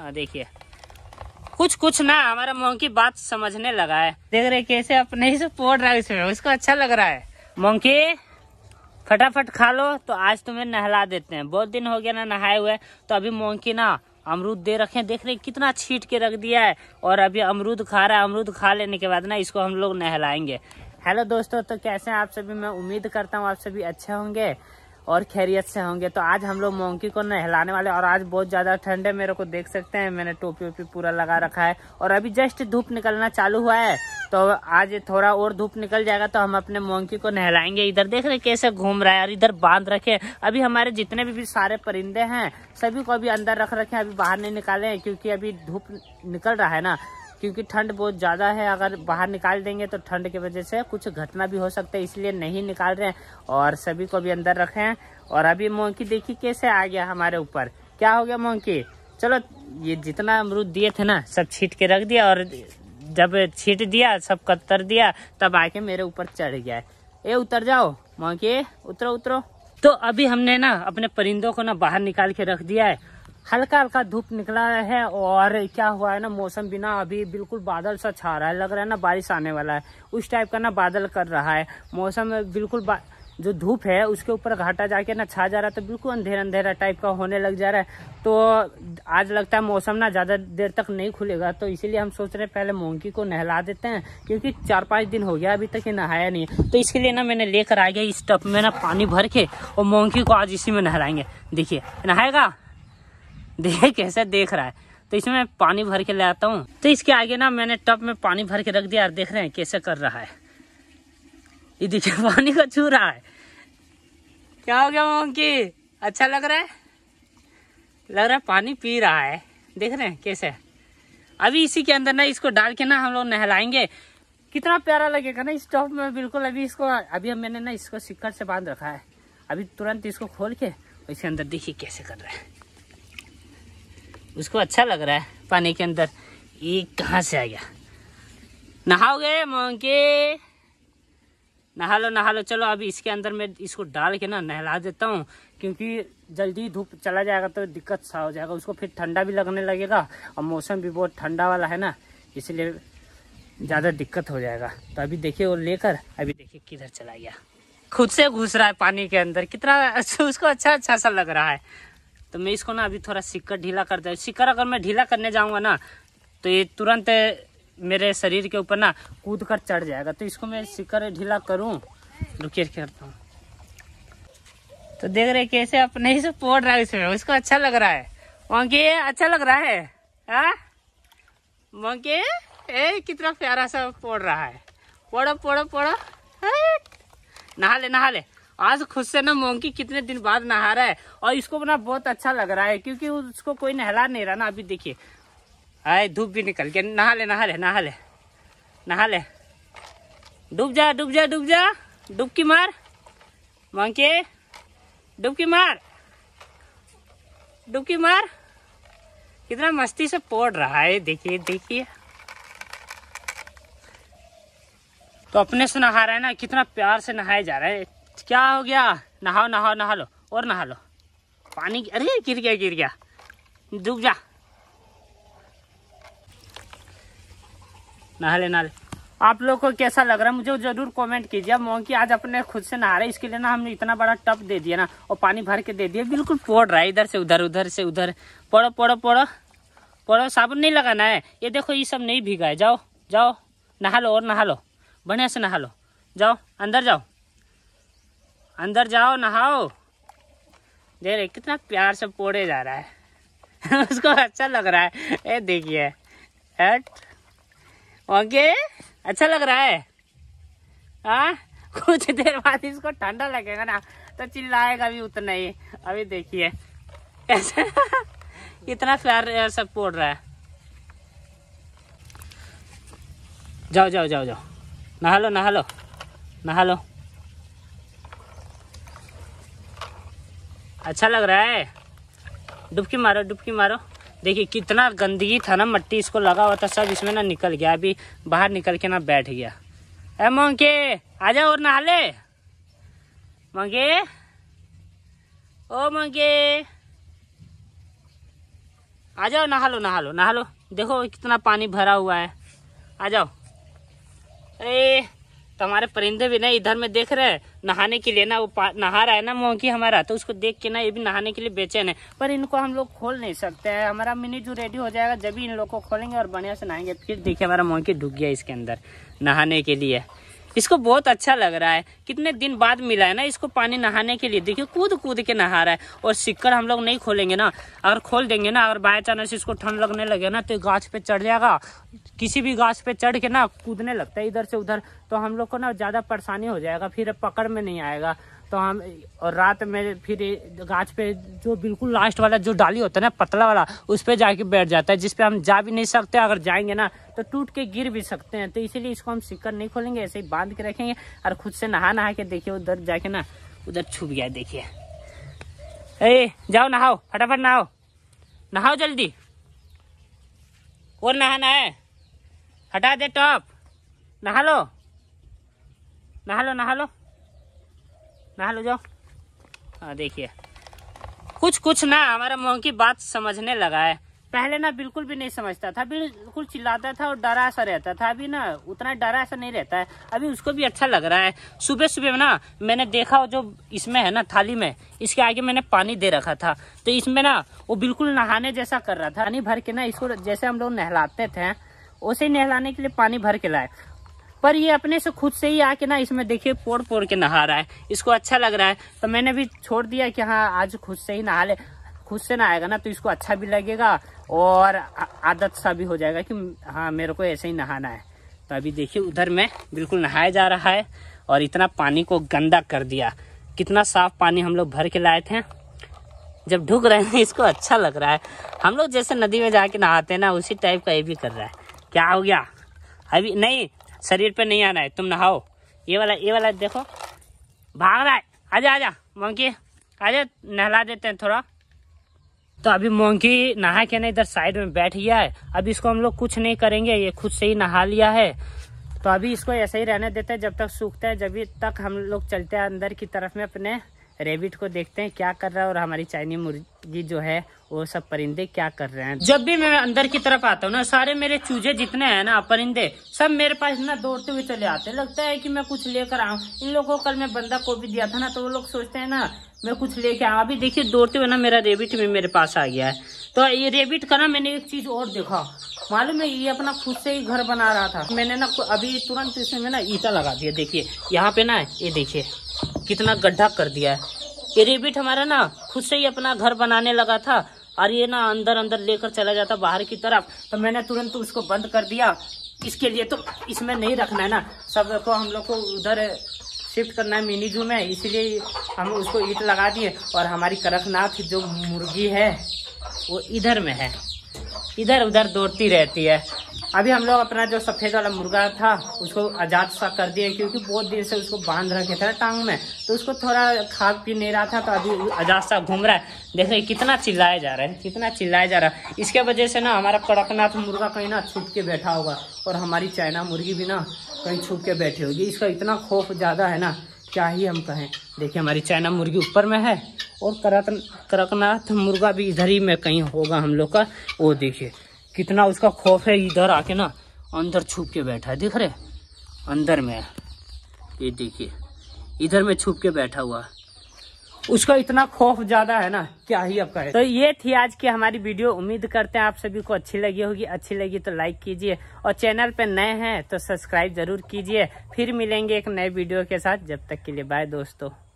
हाँ देखिए कुछ कुछ ना हमारा मोंकी बात समझने लगा है देख रहे कैसे अपने ही से पोड़ रहा है इसमें उसको अच्छा लग रहा है मोंकी फटाफट खा लो तो आज तुम्हें नहला देते हैं बहुत दिन हो गया ना नहाए हुए तो अभी मोंकी ना अमरूद दे रखे देख रहे कितना छीट के रख दिया है और अभी अमरूद खा रहा है अमरूद खा लेने के बाद ना इसको हम लोग नहलाएंगे हेलो दोस्तों तो कैसे हैं आप सभी मैं उम्मीद करता हूँ आप सभी अच्छे होंगे और खैरियत से होंगे तो आज हम लोग मोंकी को नहलाने वाले और आज बहुत ज़्यादा ठंड है मेरे को देख सकते हैं मैंने टोपी वोपी पूरा लगा रखा है और अभी जस्ट धूप निकलना चालू हुआ है तो आज थोड़ा और धूप निकल जाएगा तो हम अपने मोंकी को नहलाएंगे इधर देख रहे कैसे घूम रहा है और इधर बांध रखे अभी हमारे जितने भी, भी सारे परिंदे हैं सभी को अभी अंदर रख रखे अभी बाहर नहीं निकाले क्योंकि अभी धूप निकल रहा है ना क्योंकि ठंड बहुत ज़्यादा है अगर बाहर निकाल देंगे तो ठंड की वजह से कुछ घटना भी हो सकता है इसलिए नहीं निकाल रहे हैं और सभी को भी अंदर रखे हैं और अभी मोंकी देखिए कैसे आ गया हमारे ऊपर क्या हो गया मोंकी चलो ये जितना अमरूद दिए थे ना सब छीट के रख दिया और जब छीट दिया सब कतर दिया तब आके मेरे ऊपर चढ़ गया ए उतर जाओ मोंकी उतरो उतरो तो अभी हमने ना अपने परिंदों को ना बाहर निकाल के रख दिया है हल्का हल्का धूप निकला है और क्या हुआ है ना मौसम बिना अभी बिल्कुल बादल सा छा रहा है लग रहा है ना बारिश आने वाला है उस टाइप का ना बादल कर रहा है मौसम बिल्कुल जो धूप है उसके ऊपर घाटा जाके ना छा जा रहा है तो बिल्कुल अंधेरा अंधेरा टाइप का होने लग जा रहा है तो आज लगता है मौसम ना ज़्यादा देर तक नहीं खुलेगा तो इसीलिए हम सोच रहे हैं पहले मोंकी को नहला देते हैं क्योंकि चार पांच दिन हो गया अभी तक ये नहाया नहीं है तो इसके लिए ना मैंने लेकर आ गया इस टप में ना पानी भर के और मोंकी को आज इसी में नहलाएंगे देखिए नहाएगा देख कैसे देख रहा है तो इसमें मैं पानी भर के ले आता हूँ तो इसके आगे ना मैंने टब में पानी भर के रख दिया और देख रहे हैं कैसे कर रहा है ये देखिए पानी को छू रहा है क्या हो गया मोंकी अच्छा लग रहा है लग रहा है पानी पी रहा है देख रहे हैं कैसे अभी इसी के अंदर ना इसको डाल के ना हम लोग नहलाएंगे कितना प्यारा लगेगा ना इस टॉप में बिल्कुल अभी इसको अभी मैंने ना इसको सिक्कर से बांध रखा है अभी तुरंत इसको खोल के इसके अंदर देखिए कैसे कर रहा है उसको अच्छा लग रहा है पानी के अंदर ये कहाँ से आ गया नहाओगे मोंके नहा लो नहा लो चलो अभी इसके अंदर मैं इसको डाल के ना नहला देता हूँ क्योंकि जल्दी धूप चला जाएगा तो दिक्कत सा हो जाएगा उसको फिर ठंडा भी लगने लगेगा और मौसम भी बहुत ठंडा वाला है ना इसलिए ज़्यादा दिक्कत हो जाएगा तो अभी देखिए वो लेकर अभी देखिए किधर चला गया खुद से घुस रहा है पानी के अंदर कितना अच्छा, उसको अच्छा अच्छा सा लग रहा है तो मैं इसको ना अभी थोड़ा सिक्कर ढीला कर दे सिक्कर अगर मैं ढीला करने जाऊंगा ना तो ये तुरंत मेरे शरीर के ऊपर ना कूद कर चढ़ जाएगा तो इसको मैं सिक्कर ढीला करूँ रुके करता हूँ तो देख रहे कैसे अपने ही से पोड़ रहा है इसमें उसको अच्छा लग रहा है मंकी अच्छा लग रहा है मंकी ए कितना प्यारा सा पोड़ रहा है पोड़ो पोड़ो पोड़ो नहा ले नहा ले आज खुद से ना मोंकी कितने दिन बाद नहा रहा है और इसको ना बहुत अच्छा लग रहा है क्योंकि उसको कोई नहला नहीं रहा ना अभी देखिए आए धूप भी निकल गया नहा ले नहा ले नहा ले नहा ले डूब जा डूब जा डूब जा डुबकी मार मोंकी डुबकी मार डुबकी मार कितना मस्ती से पोड़ रहा है देखिए देखिए तो अपने से नहा रहा है ना कितना प्यार से नहाए जा रहा है क्या हो गया नहाओ नहाओ नहा लो और नहा लो पानी अरे गिर गया गिर गया डूब जा नहा ले नहा ले आप लोग को कैसा लग रहा है मुझे जरूर कमेंट कीजिए मोंकी आज अपने खुद से नहा रहे इसके लिए ना हमने इतना बड़ा टप दे दिया ना और पानी भर के दे दिया बिल्कुल पोड़ रहा है इधर से उधर उधर से उधर पड़ो पड़ो पड़ो पड़ो साबुन नहीं लगाना है ये देखो ये सब नहीं भीगा है जाओ जाओ नहा लो और नहा लो बढ़िया से नहा लो जाओ अंदर जाओ अंदर जाओ नहाओ दे रहे कितना प्यार से पोड़े जा रहा है उसको अच्छा लग रहा है ए देखिए एट ओके अच्छा लग रहा है आ? कुछ देर बाद इसको ठंडा लगेगा ना तो चिल्लाएगा भी उतना ही अभी देखिए इतना प्यार सब पोड़ रहा है जाओ जाओ जाओ जाओ नहा लो नहा लो नहा लो अच्छा लग रहा है डुबकी मारो डुबकी मारो देखिए कितना गंदगी था ना मट्टी इसको लगा हुआ था सब इसमें ना निकल गया अभी बाहर निकल के ना बैठ गया ए मोंके आ जाओ और नहा मंगे ओ मंगे आ जाओ नहा लो नहा लो नहा लो देखो कितना पानी भरा हुआ है आ जाओ अरे तो हमारे परिंदे भी ना इधर में देख रहे हैं नहाने के लिए ना वो नहा रहा है ना मोकी हमारा तो उसको देख के ना ये भी नहाने के लिए बेचैन है पर इनको हम लोग खोल नहीं सकते हैं हमारा मिनी जो रेडी हो जाएगा जब भी इन लोग को खोलेंगे और बढ़िया से नहाएंगे फिर देखिए हमारा मोकी डूब गया इसके अंदर नहाने के लिए इसको बहुत अच्छा लग रहा है कितने दिन बाद मिला है ना इसको पानी नहाने के लिए देखिए कूद कूद के नहा रहा है और सिक्कर हम लोग नहीं खोलेंगे ना अगर खोल देंगे ना अगर बाय चांस इसको ठंड लगने लगे ना तो गाछ पे चढ़ जाएगा किसी भी गाछ पे चढ़ के ना कूदने लगता है इधर से उधर तो हम लोग को ना ज़्यादा परेशानी हो जाएगा फिर पकड़ में नहीं आएगा तो हम और रात में फिर गाछ पे जो बिल्कुल लास्ट वाला जो डाली होता है ना पतला वाला उस पर जाके बैठ जाता है जिसपे हम जा भी नहीं सकते अगर जाएंगे ना तो टूट के गिर भी सकते हैं तो इसीलिए इसको हम सिक्कर नहीं खोलेंगे ऐसे ही बांध के रखेंगे और खुद से नहा नहा के देखिए उधर जाके ना उधर छुप गया देखिए अरे जाओ नहाओ फटाफट नहाओ नहाओ जल्दी और नहाना है हटा दे टॉप नहा लो नहा लो नहा लो नहा लो जाओ हाँ देखिए कुछ कुछ ना हमारा मोंकी बात समझने लगा है पहले ना बिल्कुल भी नहीं समझता था बिल्कुल चिल्लाता था और डरा सा रहता था अभी ना उतना डरा सा नहीं रहता है अभी उसको भी अच्छा लग रहा है सुबह सुबह ना मैंने देखा जो इसमें है ना थाली में इसके आगे मैंने पानी दे रखा था तो इसमें ना वो बिल्कुल नहाने जैसा कर रहा था पानी भर के ना इसको जैसे हम लोग नहलाते थे उसे नहलाने के लिए पानी भर के लाए पर ये अपने से खुद से ही आके ना इसमें देखिए पोड़ पोड़ के नहा रहा है इसको अच्छा लग रहा है तो मैंने भी छोड़ दिया कि हाँ आज खुद से ही नहा ले खुद से नहाएगा ना तो इसको अच्छा भी लगेगा और आदत सा भी हो जाएगा कि हाँ मेरे को ऐसे ही नहाना है तो अभी देखिए उधर में बिल्कुल नहाया जा रहा है और इतना पानी को गंदा कर दिया कितना साफ पानी हम लोग भर के लाए थे जब ढुक रहे हैं इसको अच्छा लग रहा है हम लोग जैसे नदी में जाके नहाते हैं ना उसी टाइप का ये भी कर रहा है क्या हो गया अभी नहीं शरीर पे नहीं आना है तुम नहाओ ये वाला ये वाला देखो भाग रहा है आजा आजा मंकी आजा नहला देते हैं थोड़ा तो अभी मंकी नहा के ना इधर साइड में बैठ गया है अभी इसको हम लोग कुछ नहीं करेंगे ये खुद से ही नहा लिया है तो अभी इसको ऐसे ही रहने देते हैं जब तक सूखता है जब तक हम लोग चलते हैं अंदर की तरफ में अपने रेबिट को देखते हैं क्या कर रहा है और हमारी चाइनी मुर्गी जो है वो सब परिंदे क्या कर रहे हैं जब भी मैं अंदर की तरफ आता हूँ ना सारे मेरे चूजे जितने हैं ना परिंदे सब मेरे पास ना दौड़ते हुए चले आते लगता है कि मैं कुछ लेकर आऊँ इन लोगों को कल मैं बंदा को भी दिया था ना तो वो लोग सोचते हैं ना मैं कुछ लेके आऊँ अभी देखिए दौड़ते हुए ना मेरा रेबिट भी मेरे पास आ गया है तो ये रेबिट का ना मैंने एक चीज और देखा मालूम है ये अपना खुद से ही घर बना रहा था मैंने ना अभी तुरंत इसमें ना ईटा लगा दिया देखिए यहाँ पे ना ये देखिए कितना गड्ढा कर दिया है ये रेबिट हमारा ना खुद से ही अपना घर बनाने लगा था और ये ना अंदर अंदर लेकर चला जाता बाहर की तरफ तो मैंने तुरंत उसको बंद कर दिया इसके लिए तो इसमें नहीं रखना है ना सब को हम लोग को उधर शिफ्ट करना है मिनी जू में इसलिए हम उसको ईट लगा दिए और हमारी कड़कनाथ जो मुर्गी है वो इधर में है इधर उधर दौड़ती रहती है अभी हम लोग अपना जो सफ़ेद वाला मुर्गा था उसको आज़ाद सा कर दिए क्योंकि बहुत देर से उसको बांध रखे थे टांग में तो उसको थोड़ा खा पी नहीं रहा था तो अभी आज़ाद सा घूम रहा है देखिए कितना चिल्लाया जा रहा है कितना चिल्लाया जा रहा है इसके वजह से ना हमारा कड़कनाथ मुर्गा कहीं ना छुप के बैठा होगा और हमारी चाइना मुर्गी भी ना कहीं छुप के बैठी होगी इसका इतना खौफ ज़्यादा है ना क्या ही हम कहें देखिए हमारी चाइना मुर्गी ऊपर में है और करकनाथ मुर्गा भी इधर ही में कहीं होगा हम लोग का वो देखिए कितना उसका खौफ है इधर आके ना अंदर छुप के बैठा है देख रहे अंदर में ये देखिए इधर में छुप के बैठा हुआ उसका इतना खौफ ज्यादा है ना क्या ही अब कहे तो ये थी आज की हमारी वीडियो उम्मीद करते हैं आप सभी को अच्छी लगी होगी अच्छी लगी तो लाइक कीजिए और चैनल पे नए हैं तो सब्सक्राइब जरूर कीजिए फिर मिलेंगे एक नए वीडियो के साथ जब तक के लिए बाय दोस्तों